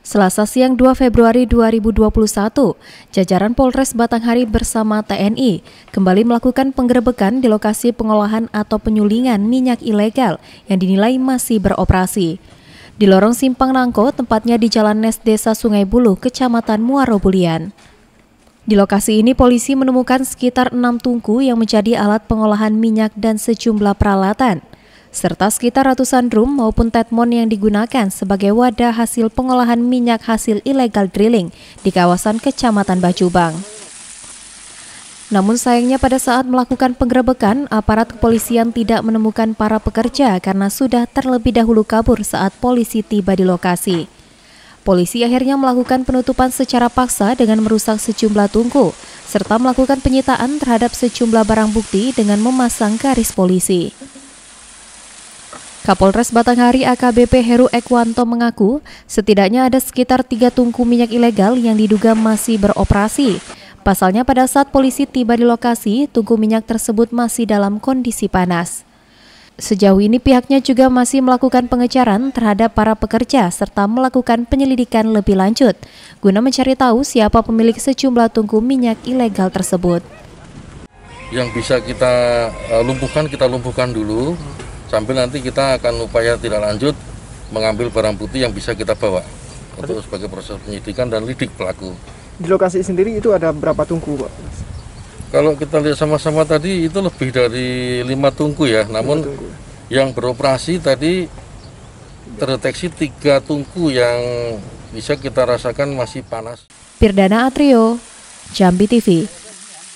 Selasa siang 2 Februari 2021, jajaran Polres Batanghari bersama TNI kembali melakukan penggerebekan di lokasi pengolahan atau penyulingan minyak ilegal yang dinilai masih beroperasi. Di lorong Simpang Nangko, tempatnya di Jalan Nes Desa Sungai Buluh, Kecamatan Muaro Bulian. Di lokasi ini polisi menemukan sekitar enam tungku yang menjadi alat pengolahan minyak dan sejumlah peralatan serta sekitar ratusan drum maupun tetmon yang digunakan sebagai wadah hasil pengolahan minyak hasil ilegal drilling di kawasan Kecamatan Bajubang. Namun sayangnya pada saat melakukan penggerebekan, aparat kepolisian tidak menemukan para pekerja karena sudah terlebih dahulu kabur saat polisi tiba di lokasi. Polisi akhirnya melakukan penutupan secara paksa dengan merusak sejumlah tungku, serta melakukan penyitaan terhadap sejumlah barang bukti dengan memasang garis polisi. Kapolres Batanghari AKBP Heru Ekwanto mengaku setidaknya ada sekitar tiga tungku minyak ilegal yang diduga masih beroperasi. Pasalnya pada saat polisi tiba di lokasi, tungku minyak tersebut masih dalam kondisi panas. Sejauh ini pihaknya juga masih melakukan pengejaran terhadap para pekerja serta melakukan penyelidikan lebih lanjut guna mencari tahu siapa pemilik sejumlah tungku minyak ilegal tersebut. Yang bisa kita eh, lumpuhkan, kita lumpuhkan dulu sambil nanti kita akan upaya tidak lanjut mengambil barang bukti yang bisa kita bawa untuk sebagai proses penyidikan dan lidik pelaku. Di lokasi sendiri itu ada berapa tungku, Pak? Kalau kita lihat sama-sama tadi itu lebih dari lima tungku ya, namun tungku. yang beroperasi tadi terdeteksi tiga tungku yang bisa kita rasakan masih panas. Pirdana Atrio, Jambi TV.